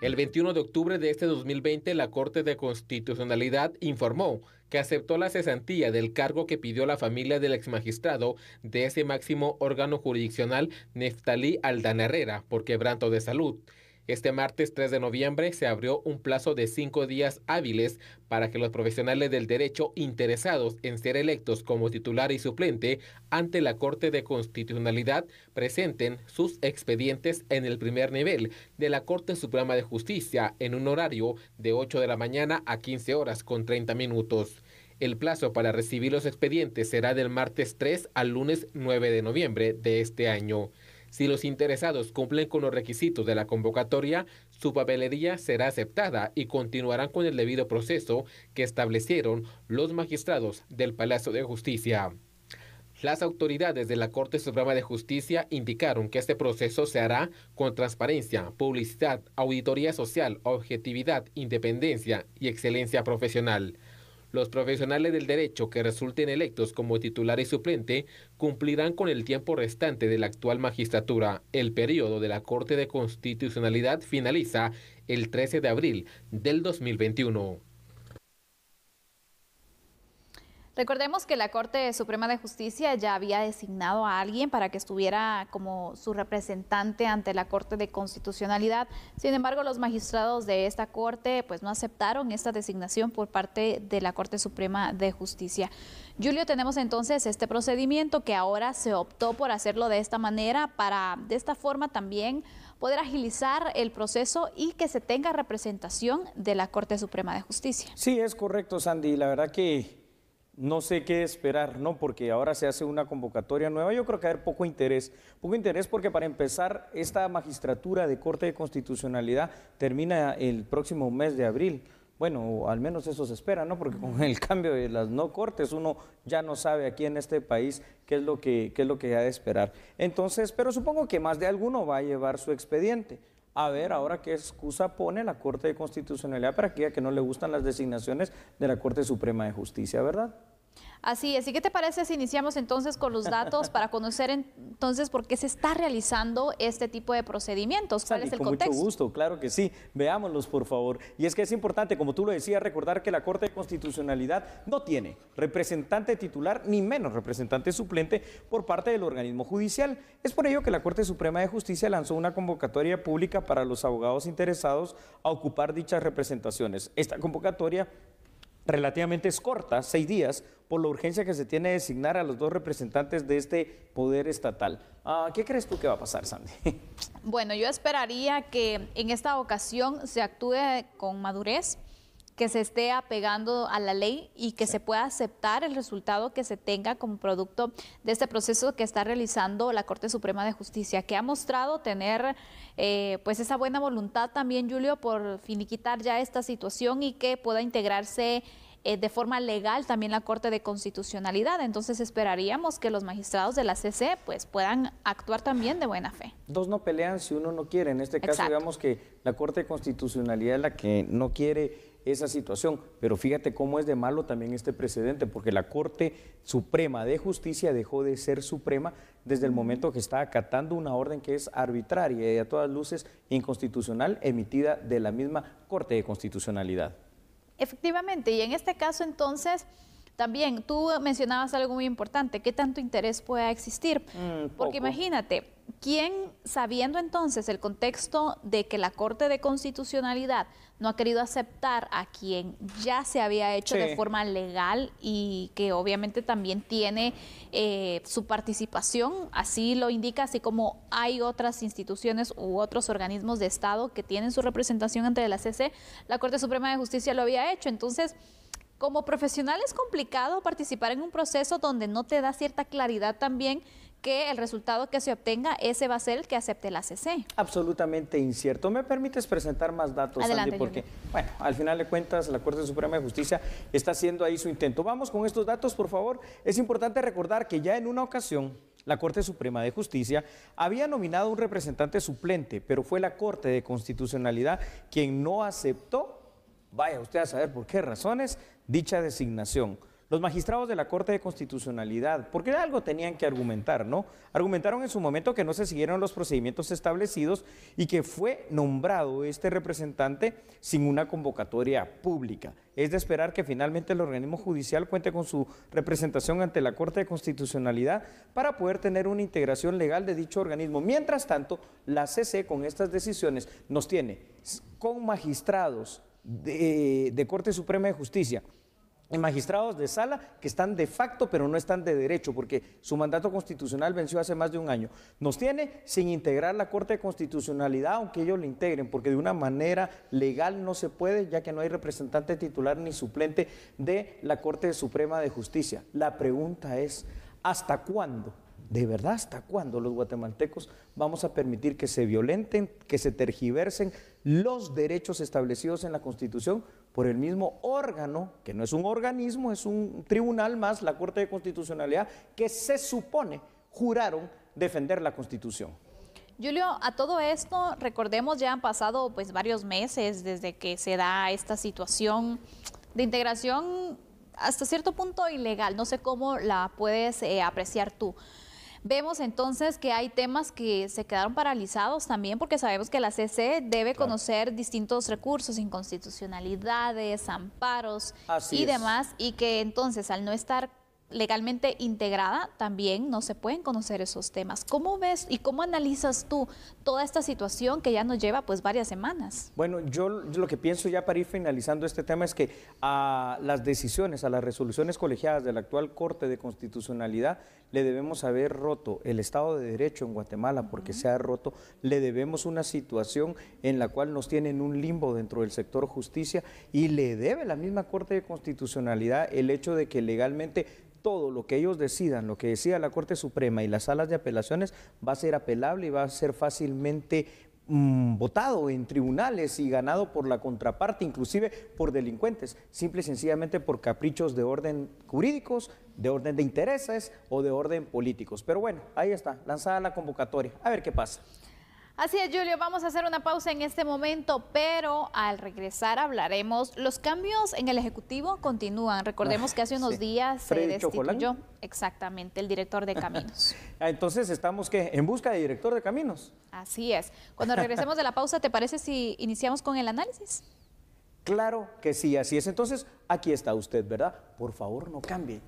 El 21 de octubre de este 2020, la Corte de Constitucionalidad informó que aceptó la cesantía del cargo que pidió la familia del exmagistrado de ese máximo órgano jurisdiccional, Neftalí Aldana Herrera, por quebranto de salud. Este martes 3 de noviembre se abrió un plazo de cinco días hábiles para que los profesionales del derecho interesados en ser electos como titular y suplente ante la Corte de Constitucionalidad presenten sus expedientes en el primer nivel de la Corte Suprema de Justicia en un horario de 8 de la mañana a 15 horas con 30 minutos. El plazo para recibir los expedientes será del martes 3 al lunes 9 de noviembre de este año. Si los interesados cumplen con los requisitos de la convocatoria, su papelería será aceptada y continuarán con el debido proceso que establecieron los magistrados del Palacio de Justicia. Las autoridades de la Corte Suprema de Justicia indicaron que este proceso se hará con transparencia, publicidad, auditoría social, objetividad, independencia y excelencia profesional. Los profesionales del derecho que resulten electos como titular y suplente cumplirán con el tiempo restante de la actual magistratura. El periodo de la Corte de Constitucionalidad finaliza el 13 de abril del 2021. Recordemos que la Corte Suprema de Justicia ya había designado a alguien para que estuviera como su representante ante la Corte de Constitucionalidad. Sin embargo, los magistrados de esta Corte pues no aceptaron esta designación por parte de la Corte Suprema de Justicia. Julio, tenemos entonces este procedimiento que ahora se optó por hacerlo de esta manera para de esta forma también poder agilizar el proceso y que se tenga representación de la Corte Suprema de Justicia. Sí, es correcto, Sandy. La verdad que no sé qué esperar, ¿no? Porque ahora se hace una convocatoria nueva. Yo creo que hay poco interés. Poco interés porque para empezar, esta magistratura de Corte de Constitucionalidad termina el próximo mes de abril. Bueno, al menos eso se espera, ¿no? Porque con el cambio de las no cortes uno ya no sabe aquí en este país qué es lo que, qué es lo que ha de esperar. Entonces, pero supongo que más de alguno va a llevar su expediente a ver ahora qué excusa pone la Corte de Constitucionalidad para aquella que no le gustan las designaciones de la Corte Suprema de Justicia, ¿verdad? Así es. que qué te parece si iniciamos entonces con los datos para conocer entonces por qué se está realizando este tipo de procedimientos? ¿Cuál es el contexto? Con mucho gusto, claro que sí. Veámoslos, por favor. Y es que es importante, como tú lo decías, recordar que la Corte de Constitucionalidad no tiene representante titular ni menos representante suplente por parte del organismo judicial. Es por ello que la Corte Suprema de Justicia lanzó una convocatoria pública para los abogados interesados a ocupar dichas representaciones. Esta convocatoria relativamente es corta, seis días, por la urgencia que se tiene de designar a los dos representantes de este poder estatal. Ah, ¿Qué crees tú que va a pasar, Sandy? Bueno, yo esperaría que en esta ocasión se actúe con madurez que se esté apegando a la ley y que se pueda aceptar el resultado que se tenga como producto de este proceso que está realizando la Corte Suprema de Justicia, que ha mostrado tener eh, pues esa buena voluntad también, Julio, por finiquitar ya esta situación y que pueda integrarse eh, de forma legal también la Corte de Constitucionalidad. Entonces esperaríamos que los magistrados de la CC pues, puedan actuar también de buena fe. Dos no pelean si uno no quiere. En este caso, digamos que la Corte de Constitucionalidad es la que no quiere esa situación. Pero fíjate cómo es de malo también este precedente, porque la Corte Suprema de Justicia dejó de ser suprema desde el momento que está acatando una orden que es arbitraria y a todas luces inconstitucional emitida de la misma Corte de Constitucionalidad. Efectivamente, y en este caso entonces... También tú mencionabas algo muy importante, ¿qué tanto interés pueda existir? Mm, porque imagínate, ¿Quién, sabiendo entonces el contexto de que la Corte de Constitucionalidad no ha querido aceptar a quien ya se había hecho de forma legal y que obviamente también tiene eh, su participación, así lo indica, así como hay otras instituciones u otros organismos de Estado que tienen su representación ante la CC, la Corte Suprema de Justicia lo había hecho. Entonces, como profesional es complicado participar en un proceso donde no te da cierta claridad también que el resultado que se obtenga, ese va a ser el que acepte la CC. Absolutamente incierto. ¿Me permites presentar más datos, Adelante, Andy? Porque, bueno, al final de cuentas, la Corte Suprema de Justicia está haciendo ahí su intento. Vamos con estos datos, por favor. Es importante recordar que ya en una ocasión, la Corte Suprema de Justicia había nominado un representante suplente, pero fue la Corte de Constitucionalidad quien no aceptó, vaya usted a saber por qué razones, dicha designación los magistrados de la Corte de Constitucionalidad, porque algo tenían que argumentar, ¿no? Argumentaron en su momento que no se siguieron los procedimientos establecidos y que fue nombrado este representante sin una convocatoria pública. Es de esperar que finalmente el organismo judicial cuente con su representación ante la Corte de Constitucionalidad para poder tener una integración legal de dicho organismo. Mientras tanto, la CC con estas decisiones nos tiene con magistrados de, de Corte Suprema de Justicia magistrados de sala que están de facto pero no están de derecho porque su mandato constitucional venció hace más de un año. Nos tiene sin integrar la Corte de Constitucionalidad aunque ellos lo integren porque de una manera legal no se puede ya que no hay representante titular ni suplente de la Corte Suprema de Justicia. La pregunta es, ¿hasta cuándo? ¿De verdad hasta cuándo los guatemaltecos vamos a permitir que se violenten, que se tergiversen los derechos establecidos en la Constitución por el mismo órgano, que no es un organismo, es un tribunal más, la Corte de Constitucionalidad, que se supone juraron defender la Constitución? Julio, a todo esto, recordemos, ya han pasado pues varios meses desde que se da esta situación de integración hasta cierto punto ilegal, no sé cómo la puedes eh, apreciar tú. Vemos entonces que hay temas que se quedaron paralizados también porque sabemos que la CC debe conocer distintos recursos, inconstitucionalidades, amparos y demás, y que entonces al no estar legalmente integrada, también no se pueden conocer esos temas. ¿Cómo ves y cómo analizas tú toda esta situación que ya nos lleva pues varias semanas? Bueno, yo lo que pienso ya para ir finalizando este tema es que a las decisiones, a las resoluciones colegiadas de la actual Corte de Constitucionalidad le debemos haber roto el Estado de Derecho en Guatemala porque se ha roto, le debemos una situación en la cual nos tienen un limbo dentro del sector justicia y le debe la misma Corte de Constitucionalidad el hecho de que legalmente todo lo que ellos decidan, lo que decida la Corte Suprema y las salas de apelaciones, va a ser apelable y va a ser fácilmente mm, votado en tribunales y ganado por la contraparte, inclusive por delincuentes, simple y sencillamente por caprichos de orden jurídicos, de orden de intereses o de orden políticos. Pero bueno, ahí está, lanzada la convocatoria. A ver qué pasa. Así es, Julio, vamos a hacer una pausa en este momento, pero al regresar hablaremos. Los cambios en el Ejecutivo continúan. Recordemos ah, que hace unos días se Freddy destituyó exactamente el director de Caminos. Ah, entonces, ¿estamos que ¿En busca de director de Caminos? Así es. Cuando regresemos de la pausa, ¿te parece si iniciamos con el análisis? Claro que sí, así es. Entonces, aquí está usted, ¿verdad? Por favor, no cambie.